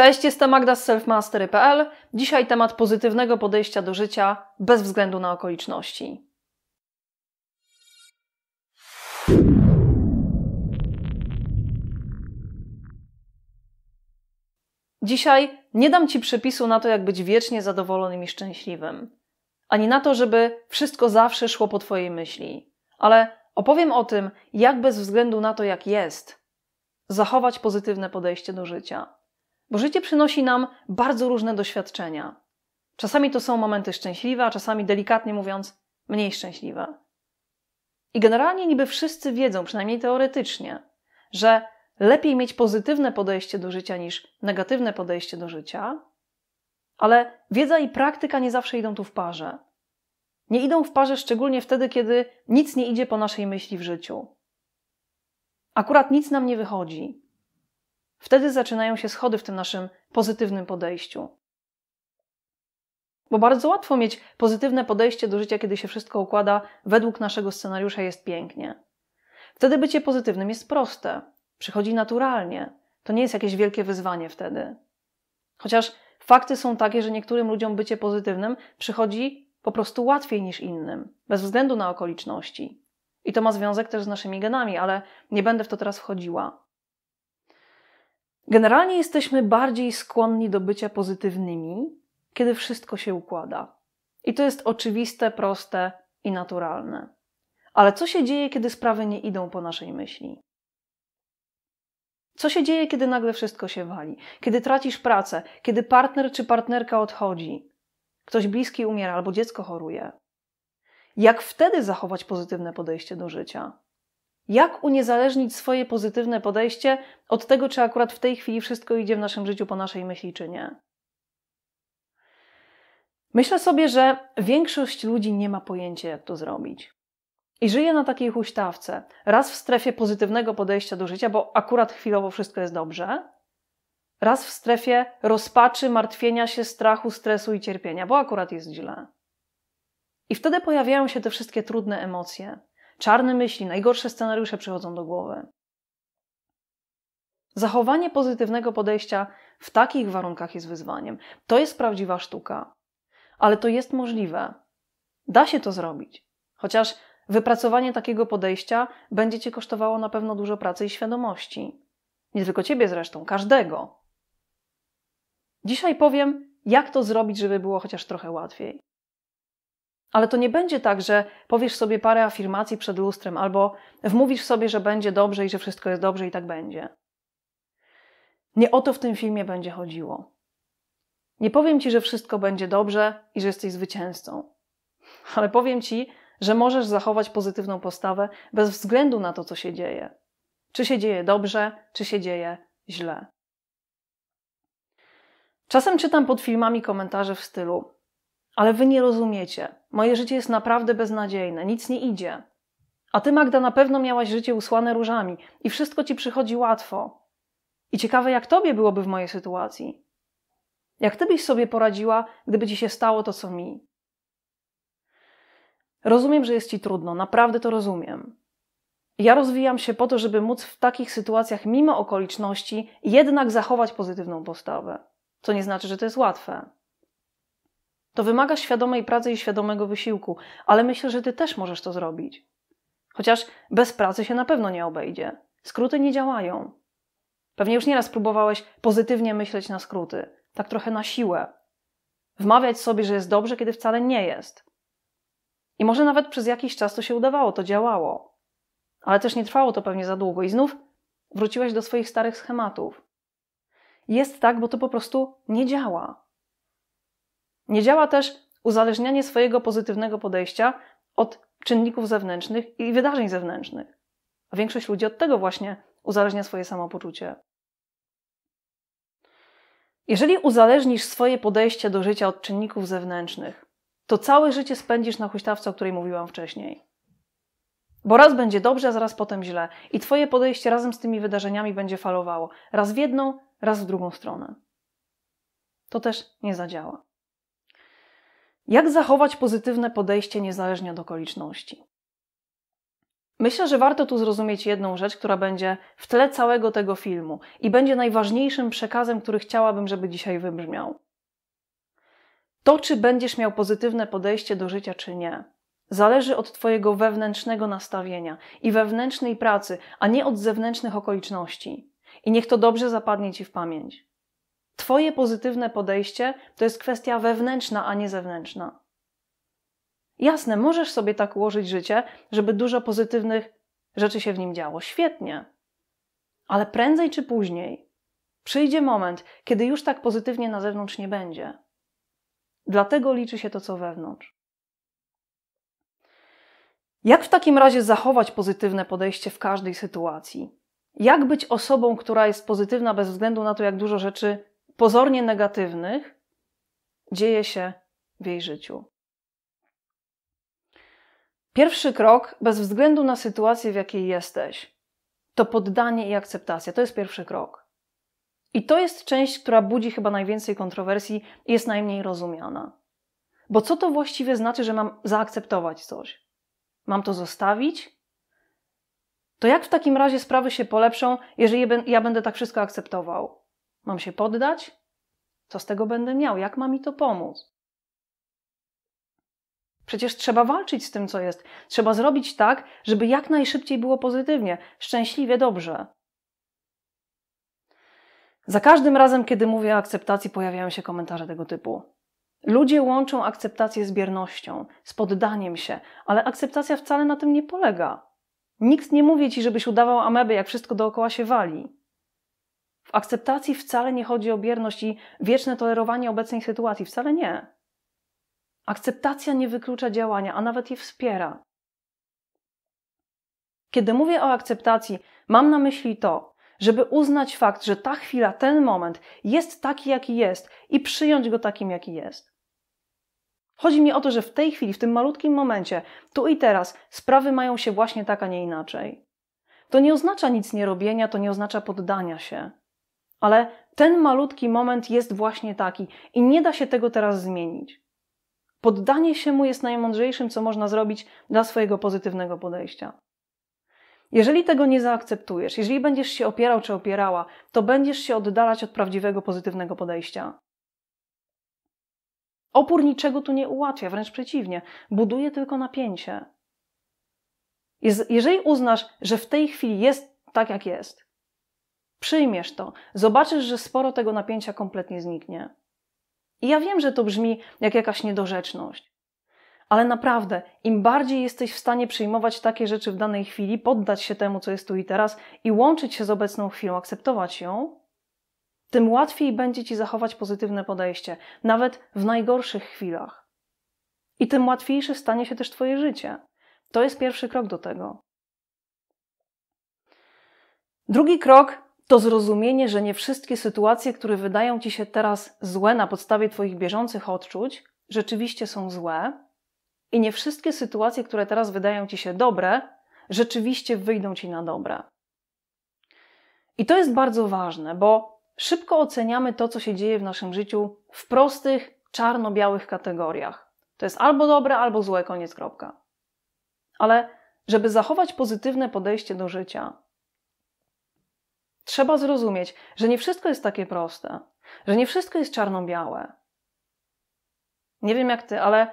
Cześć, jestem Magda z selfmastery.pl. Dzisiaj temat pozytywnego podejścia do życia bez względu na okoliczności. Dzisiaj nie dam Ci przepisu na to, jak być wiecznie zadowolonym i szczęśliwym, ani na to, żeby wszystko zawsze szło po Twojej myśli, ale opowiem o tym, jak bez względu na to, jak jest, zachować pozytywne podejście do życia. Bo życie przynosi nam bardzo różne doświadczenia. Czasami to są momenty szczęśliwe, a czasami delikatnie mówiąc, mniej szczęśliwe. I generalnie niby wszyscy wiedzą, przynajmniej teoretycznie, że lepiej mieć pozytywne podejście do życia niż negatywne podejście do życia, ale wiedza i praktyka nie zawsze idą tu w parze. Nie idą w parze szczególnie wtedy, kiedy nic nie idzie po naszej myśli w życiu. Akurat nic nam nie wychodzi. Wtedy zaczynają się schody w tym naszym pozytywnym podejściu. Bo bardzo łatwo mieć pozytywne podejście do życia, kiedy się wszystko układa według naszego scenariusza jest pięknie. Wtedy bycie pozytywnym jest proste, przychodzi naturalnie. To nie jest jakieś wielkie wyzwanie wtedy. Chociaż fakty są takie, że niektórym ludziom bycie pozytywnym przychodzi po prostu łatwiej niż innym, bez względu na okoliczności. I to ma związek też z naszymi genami, ale nie będę w to teraz wchodziła. Generalnie jesteśmy bardziej skłonni do bycia pozytywnymi, kiedy wszystko się układa. I to jest oczywiste, proste i naturalne. Ale co się dzieje, kiedy sprawy nie idą po naszej myśli? Co się dzieje, kiedy nagle wszystko się wali? Kiedy tracisz pracę, kiedy partner czy partnerka odchodzi, ktoś bliski umiera albo dziecko choruje? Jak wtedy zachować pozytywne podejście do życia? Jak uniezależnić swoje pozytywne podejście od tego, czy akurat w tej chwili wszystko idzie w naszym życiu po naszej myśli, czy nie? Myślę sobie, że większość ludzi nie ma pojęcia, jak to zrobić. I żyje na takiej huśtawce, raz w strefie pozytywnego podejścia do życia, bo akurat chwilowo wszystko jest dobrze, raz w strefie rozpaczy, martwienia się, strachu, stresu i cierpienia, bo akurat jest źle. I wtedy pojawiają się te wszystkie trudne emocje, czarne myśli, najgorsze scenariusze przychodzą do głowy. Zachowanie pozytywnego podejścia w takich warunkach jest wyzwaniem. To jest prawdziwa sztuka, ale to jest możliwe. Da się to zrobić, chociaż wypracowanie takiego podejścia będzie cię kosztowało na pewno dużo pracy i świadomości. Nie tylko ciebie zresztą, każdego. Dzisiaj powiem, jak to zrobić, żeby było chociaż trochę łatwiej. Ale to nie będzie tak, że powiesz sobie parę afirmacji przed lustrem albo wmówisz sobie, że będzie dobrze i że wszystko jest dobrze i tak będzie. Nie o to w tym filmie będzie chodziło. Nie powiem ci, że wszystko będzie dobrze i że jesteś zwycięzcą, ale powiem ci, że możesz zachować pozytywną postawę bez względu na to, co się dzieje. Czy się dzieje dobrze, czy się dzieje źle. Czasem czytam pod filmami komentarze w stylu: Ale wy nie rozumiecie. Moje życie jest naprawdę beznadziejne, nic nie idzie. A ty, Magda, na pewno miałaś życie usłane różami i wszystko ci przychodzi łatwo. I ciekawe, jak tobie byłoby w mojej sytuacji. Jak ty byś sobie poradziła, gdyby ci się stało to, co mi? Rozumiem, że jest ci trudno, naprawdę to rozumiem. Ja rozwijam się po to, żeby móc w takich sytuacjach, mimo okoliczności, jednak zachować pozytywną postawę. Co nie znaczy, że to jest łatwe. To wymaga świadomej pracy i świadomego wysiłku, ale myślę, że ty też możesz to zrobić. Chociaż bez pracy się na pewno nie obejdzie. Skróty nie działają. Pewnie już nieraz próbowałeś pozytywnie myśleć na skróty, tak trochę na siłę. Wmawiać sobie, że jest dobrze, kiedy wcale nie jest. I może nawet przez jakiś czas to się udawało, to działało. Ale też nie trwało to pewnie za długo i znów wróciłeś do swoich starych schematów. Jest tak, bo to po prostu nie działa. Nie działa też uzależnianie swojego pozytywnego podejścia od czynników zewnętrznych i wydarzeń zewnętrznych. A większość ludzi od tego właśnie uzależnia swoje samopoczucie. Jeżeli uzależnisz swoje podejście do życia od czynników zewnętrznych, to całe życie spędzisz na huśtawce, o której mówiłam wcześniej. Bo raz będzie dobrze, a zaraz potem źle. I Twoje podejście razem z tymi wydarzeniami będzie falowało. Raz w jedną, raz w drugą stronę. To też nie zadziała. Jak zachować pozytywne podejście niezależnie od okoliczności? Myślę, że warto tu zrozumieć jedną rzecz, która będzie w tle całego tego filmu i będzie najważniejszym przekazem, który chciałabym, żeby dzisiaj wybrzmiał. To, czy będziesz miał pozytywne podejście do życia, czy nie, zależy od Twojego wewnętrznego nastawienia i wewnętrznej pracy, a nie od zewnętrznych okoliczności. I niech to dobrze zapadnie Ci w pamięć. Twoje pozytywne podejście to jest kwestia wewnętrzna, a nie zewnętrzna. Jasne, możesz sobie tak ułożyć życie, żeby dużo pozytywnych rzeczy się w nim działo. Świetnie. Ale prędzej czy później przyjdzie moment, kiedy już tak pozytywnie na zewnątrz nie będzie. Dlatego liczy się to, co wewnątrz. Jak w takim razie zachować pozytywne podejście w każdej sytuacji? Jak być osobą, która jest pozytywna bez względu na to, jak dużo rzeczy pozornie negatywnych dzieje się w jej życiu. Pierwszy krok, bez względu na sytuację, w jakiej jesteś, to poddanie i akceptacja. To jest pierwszy krok. I to jest część, która budzi chyba najwięcej kontrowersji i jest najmniej rozumiana. Bo co to właściwie znaczy, że mam zaakceptować coś? Mam to zostawić? To jak w takim razie sprawy się polepszą, jeżeli ja będę tak wszystko akceptował? Mam się poddać? Co z tego będę miał? Jak ma mi to pomóc? Przecież trzeba walczyć z tym, co jest. Trzeba zrobić tak, żeby jak najszybciej było pozytywnie, szczęśliwie, dobrze. Za każdym razem, kiedy mówię o akceptacji, pojawiają się komentarze tego typu. Ludzie łączą akceptację z biernością, z poddaniem się, ale akceptacja wcale na tym nie polega. Nikt nie mówi ci, żebyś udawał ameby, jak wszystko dookoła się wali. W akceptacji wcale nie chodzi o bierność i wieczne tolerowanie obecnej sytuacji, wcale nie. Akceptacja nie wyklucza działania, a nawet je wspiera. Kiedy mówię o akceptacji, mam na myśli to, żeby uznać fakt, że ta chwila, ten moment jest taki, jaki jest i przyjąć go takim, jaki jest. Chodzi mi o to, że w tej chwili, w tym malutkim momencie, tu i teraz, sprawy mają się właśnie tak, a nie inaczej. To nie oznacza nic nierobienia, to nie oznacza poddania się. Ale ten malutki moment jest właśnie taki i nie da się tego teraz zmienić. Poddanie się mu jest najmądrzejszym, co można zrobić dla swojego pozytywnego podejścia. Jeżeli tego nie zaakceptujesz, jeżeli będziesz się opierał czy opierała, to będziesz się oddalać od prawdziwego pozytywnego podejścia. Opór niczego tu nie ułatwia, wręcz przeciwnie, buduje tylko napięcie. Jeżeli uznasz, że w tej chwili jest tak, jak jest, Przyjmiesz to, zobaczysz, że sporo tego napięcia kompletnie zniknie. I ja wiem, że to brzmi jak jakaś niedorzeczność, ale naprawdę, im bardziej jesteś w stanie przyjmować takie rzeczy w danej chwili, poddać się temu, co jest tu i teraz i łączyć się z obecną chwilą, akceptować ją, tym łatwiej będzie ci zachować pozytywne podejście, nawet w najgorszych chwilach. I tym łatwiejsze stanie się też Twoje życie. To jest pierwszy krok do tego. Drugi krok to zrozumienie, że nie wszystkie sytuacje, które wydają ci się teraz złe na podstawie Twoich bieżących odczuć, rzeczywiście są złe, i nie wszystkie sytuacje, które teraz wydają ci się dobre, rzeczywiście wyjdą ci na dobre. I to jest bardzo ważne, bo szybko oceniamy to, co się dzieje w naszym życiu w prostych, czarno-białych kategoriach. To jest albo dobre, albo złe, koniec kropka. Ale żeby zachować pozytywne podejście do życia, Trzeba zrozumieć, że nie wszystko jest takie proste, że nie wszystko jest czarno-białe. Nie wiem jak ty, ale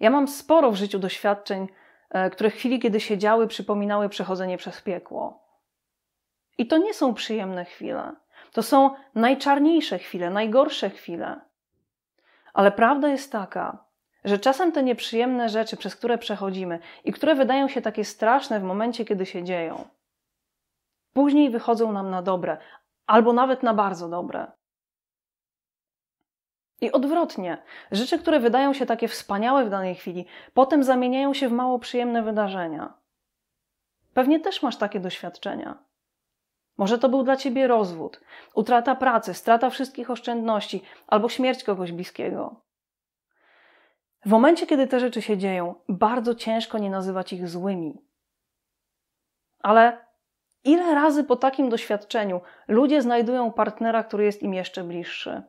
ja mam sporo w życiu doświadczeń, e, które chwili, kiedy się działy, przypominały przechodzenie przez piekło. I to nie są przyjemne chwile. To są najczarniejsze chwile, najgorsze chwile. Ale prawda jest taka, że czasem te nieprzyjemne rzeczy, przez które przechodzimy i które wydają się takie straszne w momencie, kiedy się dzieją, później wychodzą nam na dobre, albo nawet na bardzo dobre. I odwrotnie, rzeczy, które wydają się takie wspaniałe w danej chwili, potem zamieniają się w mało przyjemne wydarzenia. Pewnie też masz takie doświadczenia. Może to był dla ciebie rozwód, utrata pracy, strata wszystkich oszczędności albo śmierć kogoś bliskiego. W momencie, kiedy te rzeczy się dzieją, bardzo ciężko nie nazywać ich złymi. Ale Ile razy po takim doświadczeniu ludzie znajdują partnera, który jest im jeszcze bliższy?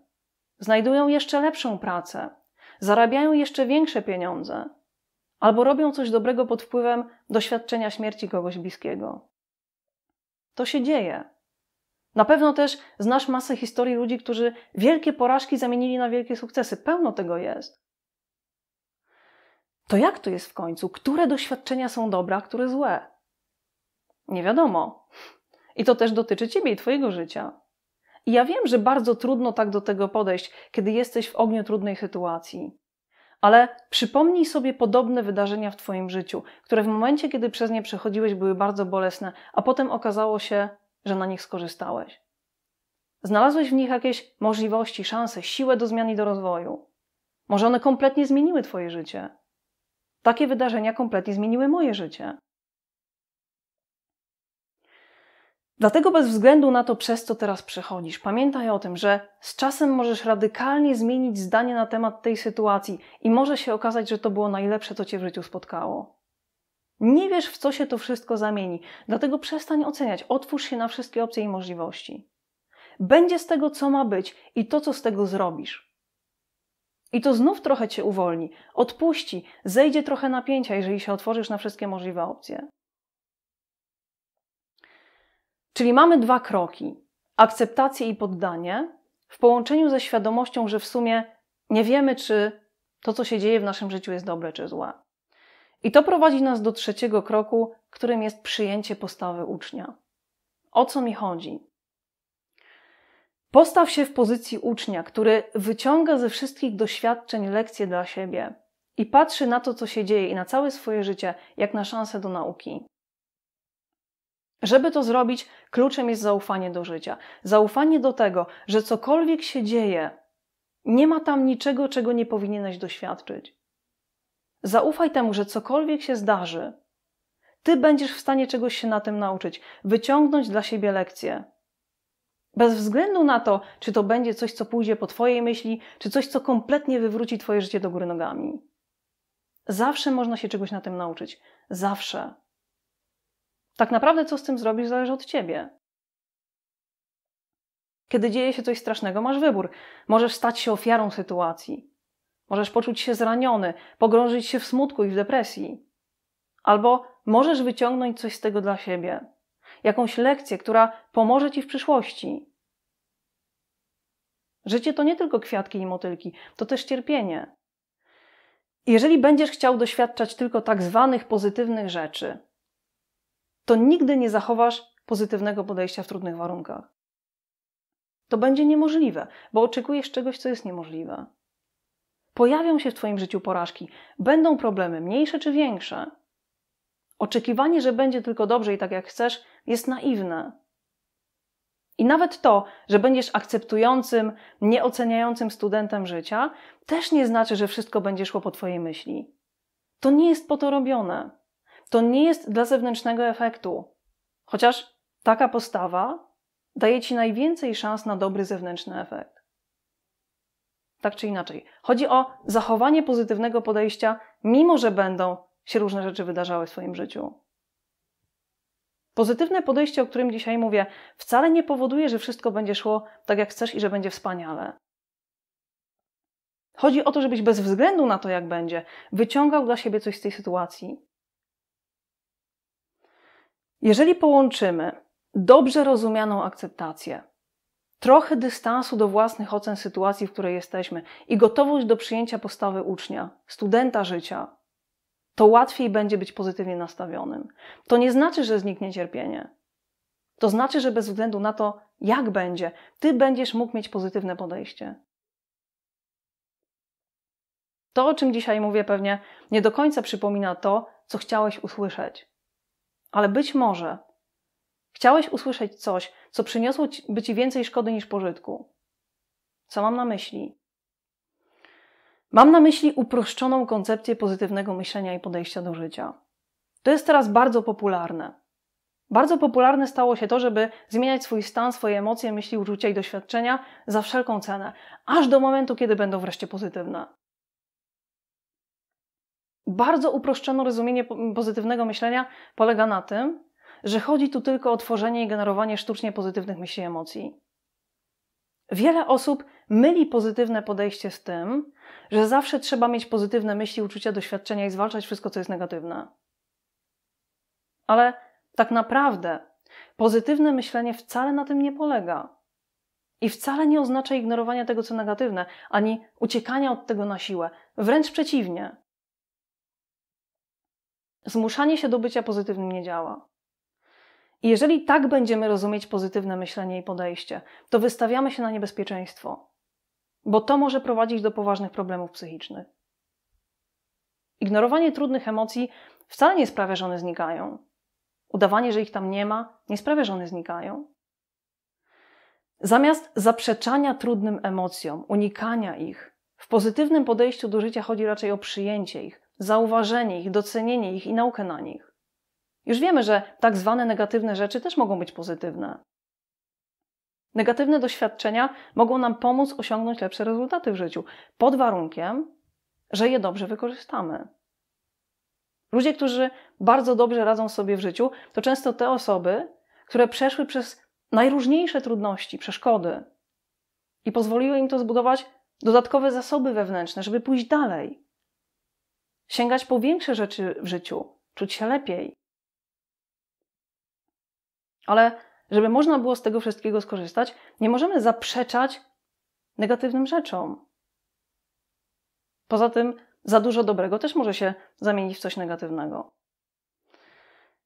Znajdują jeszcze lepszą pracę, zarabiają jeszcze większe pieniądze, albo robią coś dobrego pod wpływem doświadczenia śmierci kogoś bliskiego. To się dzieje. Na pewno też znasz masę historii ludzi, którzy wielkie porażki zamienili na wielkie sukcesy. Pełno tego jest. To jak to jest w końcu? Które doświadczenia są dobre, a które złe? Nie wiadomo. I to też dotyczy ciebie i twojego życia. I ja wiem, że bardzo trudno tak do tego podejść, kiedy jesteś w ogniu trudnej sytuacji. Ale przypomnij sobie podobne wydarzenia w Twoim życiu, które w momencie, kiedy przez nie przechodziłeś, były bardzo bolesne, a potem okazało się, że na nich skorzystałeś. Znalazłeś w nich jakieś możliwości, szanse, siłę do zmian i do rozwoju. Może one kompletnie zmieniły Twoje życie. Takie wydarzenia kompletnie zmieniły moje życie. Dlatego bez względu na to, przez co teraz przechodzisz, pamiętaj o tym, że z czasem możesz radykalnie zmienić zdanie na temat tej sytuacji i może się okazać, że to było najlepsze, co cię w życiu spotkało. Nie wiesz, w co się to wszystko zamieni, dlatego przestań oceniać, otwórz się na wszystkie opcje i możliwości. Będzie z tego, co ma być i to, co z tego zrobisz. I to znów trochę cię uwolni, odpuści, zejdzie trochę napięcia, jeżeli się otworzysz na wszystkie możliwe opcje. Czyli mamy dwa kroki: akceptację i poddanie, w połączeniu ze świadomością, że w sumie nie wiemy, czy to, co się dzieje w naszym życiu, jest dobre czy złe. I to prowadzi nas do trzeciego kroku, którym jest przyjęcie postawy ucznia. O co mi chodzi? Postaw się w pozycji ucznia, który wyciąga ze wszystkich doświadczeń lekcje dla siebie i patrzy na to, co się dzieje i na całe swoje życie, jak na szansę do nauki. Żeby to zrobić, kluczem jest zaufanie do życia. Zaufanie do tego, że cokolwiek się dzieje, nie ma tam niczego, czego nie powinieneś doświadczyć. Zaufaj temu, że cokolwiek się zdarzy, ty będziesz w stanie czegoś się na tym nauczyć, wyciągnąć dla siebie lekcję. Bez względu na to, czy to będzie coś, co pójdzie po Twojej myśli, czy coś, co kompletnie wywróci Twoje życie do góry nogami. Zawsze można się czegoś na tym nauczyć. Zawsze. Tak naprawdę, co z tym zrobisz, zależy od ciebie. Kiedy dzieje się coś strasznego, masz wybór. Możesz stać się ofiarą sytuacji. Możesz poczuć się zraniony, pogrążyć się w smutku i w depresji. Albo możesz wyciągnąć coś z tego dla siebie. Jakąś lekcję, która pomoże ci w przyszłości. Życie to nie tylko kwiatki i motylki, to też cierpienie. Jeżeli będziesz chciał doświadczać tylko tak zwanych pozytywnych rzeczy, to nigdy nie zachowasz pozytywnego podejścia w trudnych warunkach. To będzie niemożliwe, bo oczekujesz czegoś, co jest niemożliwe. Pojawią się w Twoim życiu porażki, będą problemy, mniejsze czy większe. Oczekiwanie, że będzie tylko dobrze i tak jak chcesz, jest naiwne. I nawet to, że będziesz akceptującym, nieoceniającym studentem życia, też nie znaczy, że wszystko będzie szło po Twojej myśli. To nie jest po to robione to nie jest dla zewnętrznego efektu. Chociaż taka postawa daje ci najwięcej szans na dobry zewnętrzny efekt. Tak czy inaczej, chodzi o zachowanie pozytywnego podejścia, mimo że będą się różne rzeczy wydarzały w swoim życiu. Pozytywne podejście, o którym dzisiaj mówię, wcale nie powoduje, że wszystko będzie szło tak jak chcesz i że będzie wspaniale. Chodzi o to, żebyś bez względu na to, jak będzie, wyciągał dla siebie coś z tej sytuacji. Jeżeli połączymy dobrze rozumianą akceptację, trochę dystansu do własnych ocen sytuacji, w której jesteśmy i gotowość do przyjęcia postawy ucznia, studenta życia, to łatwiej będzie być pozytywnie nastawionym. To nie znaczy, że zniknie cierpienie. To znaczy, że bez względu na to, jak będzie, ty będziesz mógł mieć pozytywne podejście. To, o czym dzisiaj mówię, pewnie nie do końca przypomina to, co chciałeś usłyszeć ale być może chciałeś usłyszeć coś, co przyniosło by ci więcej szkody niż pożytku. Co mam na myśli? Mam na myśli uproszczoną koncepcję pozytywnego myślenia i podejścia do życia. To jest teraz bardzo popularne. Bardzo popularne stało się to, żeby zmieniać swój stan, swoje emocje, myśli, uczucia i doświadczenia za wszelką cenę, aż do momentu, kiedy będą wreszcie pozytywne bardzo uproszczone rozumienie pozytywnego myślenia polega na tym, że chodzi tu tylko o tworzenie i generowanie sztucznie pozytywnych myśli i emocji. Wiele osób myli pozytywne podejście z tym, że zawsze trzeba mieć pozytywne myśli, uczucia, doświadczenia i zwalczać wszystko, co jest negatywne. Ale tak naprawdę pozytywne myślenie wcale na tym nie polega. I wcale nie oznacza ignorowania tego, co negatywne, ani uciekania od tego na siłę. Wręcz przeciwnie. Zmuszanie się do bycia pozytywnym nie działa. I jeżeli tak będziemy rozumieć pozytywne myślenie i podejście, to wystawiamy się na niebezpieczeństwo, bo to może prowadzić do poważnych problemów psychicznych. Ignorowanie trudnych emocji wcale nie sprawia, że one znikają. Udawanie, że ich tam nie ma, nie sprawia, że one znikają. Zamiast zaprzeczania trudnym emocjom, unikania ich, w pozytywnym podejściu do życia chodzi raczej o przyjęcie ich, zauważenie ich, docenienie ich i naukę na nich. Już wiemy, że tak zwane negatywne rzeczy też mogą być pozytywne. Negatywne doświadczenia mogą nam pomóc osiągnąć lepsze rezultaty w życiu, pod warunkiem, że je dobrze wykorzystamy. Ludzie, którzy bardzo dobrze radzą sobie w życiu, to często te osoby, które przeszły przez najróżniejsze trudności, przeszkody i pozwoliły im to zbudować dodatkowe zasoby wewnętrzne, żeby pójść dalej sięgać po większe rzeczy w życiu, czuć się lepiej. Ale żeby można było z tego wszystkiego skorzystać, nie możemy zaprzeczać negatywnym rzeczom. Poza tym, za dużo dobrego też może się zamienić w coś negatywnego.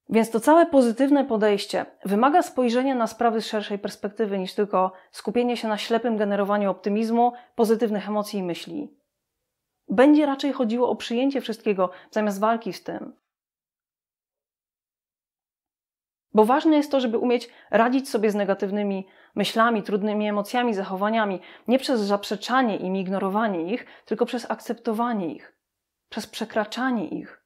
Więc to całe pozytywne podejście wymaga spojrzenia na sprawy z szerszej perspektywy niż tylko skupienie się na ślepym generowaniu optymizmu, pozytywnych emocji i myśli. Będzie raczej chodziło o przyjęcie wszystkiego zamiast walki z tym. Bo ważne jest to, żeby umieć radzić sobie z negatywnymi myślami, trudnymi emocjami, zachowaniami, nie przez zaprzeczanie im, ignorowanie ich, tylko przez akceptowanie ich, przez przekraczanie ich.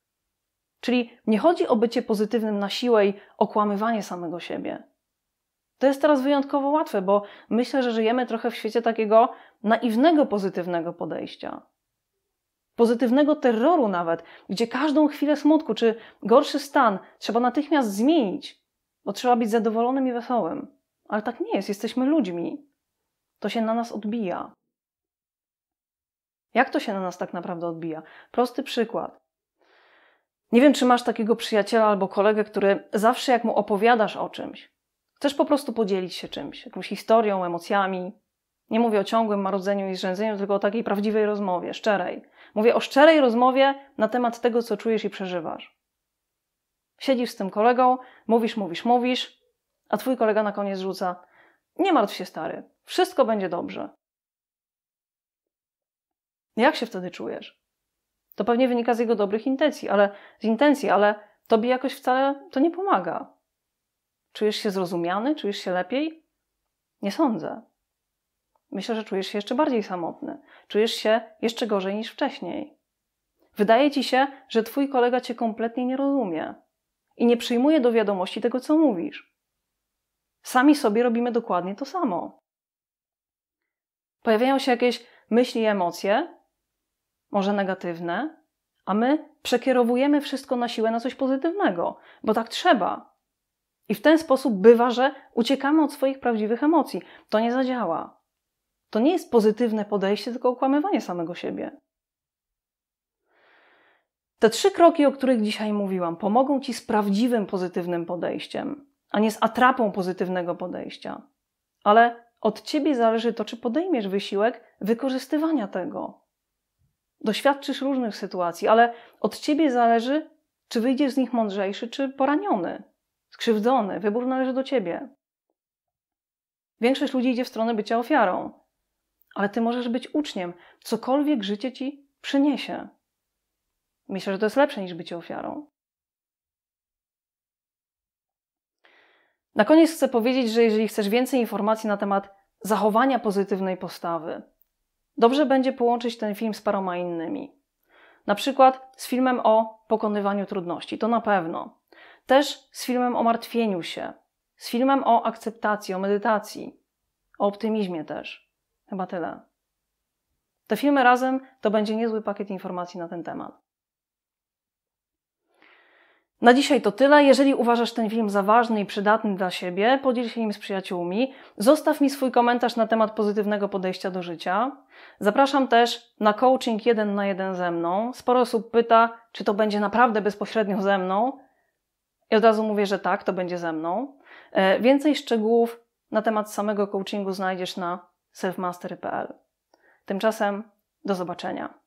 Czyli nie chodzi o bycie pozytywnym na siłę i okłamywanie samego siebie. To jest teraz wyjątkowo łatwe, bo myślę, że żyjemy trochę w świecie takiego naiwnego, pozytywnego podejścia pozytywnego terroru nawet, gdzie każdą chwilę smutku czy gorszy stan trzeba natychmiast zmienić, bo trzeba być zadowolonym i wesołym. Ale tak nie jest, jesteśmy ludźmi. To się na nas odbija. Jak to się na nas tak naprawdę odbija? Prosty przykład. Nie wiem, czy masz takiego przyjaciela albo kolegę, który zawsze jak mu opowiadasz o czymś, chcesz po prostu podzielić się czymś, jakąś historią, emocjami, nie mówię o ciągłym marudzeniu i zrzędzeniu, tylko o takiej prawdziwej rozmowie, szczerej. Mówię o szczerej rozmowie na temat tego, co czujesz i przeżywasz. Siedzisz z tym kolegą, mówisz, mówisz, mówisz, a twój kolega na koniec rzuca: Nie martw się, stary, wszystko będzie dobrze. Jak się wtedy czujesz? To pewnie wynika z jego dobrych intencji, ale z intencji, ale tobie jakoś wcale to nie pomaga. Czujesz się zrozumiany? Czujesz się lepiej? Nie sądzę myślę, że czujesz się jeszcze bardziej samotny, czujesz się jeszcze gorzej niż wcześniej. Wydaje ci się, że twój kolega cię kompletnie nie rozumie i nie przyjmuje do wiadomości tego, co mówisz. Sami sobie robimy dokładnie to samo. Pojawiają się jakieś myśli i emocje, może negatywne, a my przekierowujemy wszystko na siłę na coś pozytywnego, bo tak trzeba. I w ten sposób bywa, że uciekamy od swoich prawdziwych emocji. To nie zadziała. To nie jest pozytywne podejście, tylko okłamywanie samego siebie. Te trzy kroki, o których dzisiaj mówiłam, pomogą ci z prawdziwym pozytywnym podejściem, a nie z atrapą pozytywnego podejścia. Ale od ciebie zależy to, czy podejmiesz wysiłek wykorzystywania tego. Doświadczysz różnych sytuacji, ale od ciebie zależy, czy wyjdziesz z nich mądrzejszy, czy poraniony, skrzywdzony. Wybór należy do ciebie. Większość ludzi idzie w stronę bycia ofiarą ale ty możesz być uczniem, cokolwiek życie ci przyniesie. Myślę, że to jest lepsze niż bycie ofiarą. Na koniec chcę powiedzieć, że jeżeli chcesz więcej informacji na temat zachowania pozytywnej postawy, dobrze będzie połączyć ten film z paroma innymi. Na przykład z filmem o pokonywaniu trudności, to na pewno. Też z filmem o martwieniu się, z filmem o akceptacji, o medytacji, o optymizmie też. Chyba tyle. Te filmy razem to będzie niezły pakiet informacji na ten temat. Na dzisiaj to tyle. Jeżeli uważasz ten film za ważny i przydatny dla siebie, podziel się nim z przyjaciółmi. Zostaw mi swój komentarz na temat pozytywnego podejścia do życia. Zapraszam też na coaching jeden na jeden ze mną. Sporo osób pyta, czy to będzie naprawdę bezpośrednio ze mną. I od razu mówię, że tak, to będzie ze mną. E, więcej szczegółów na temat samego coachingu znajdziesz na selfmastery.pl. Tymczasem do zobaczenia.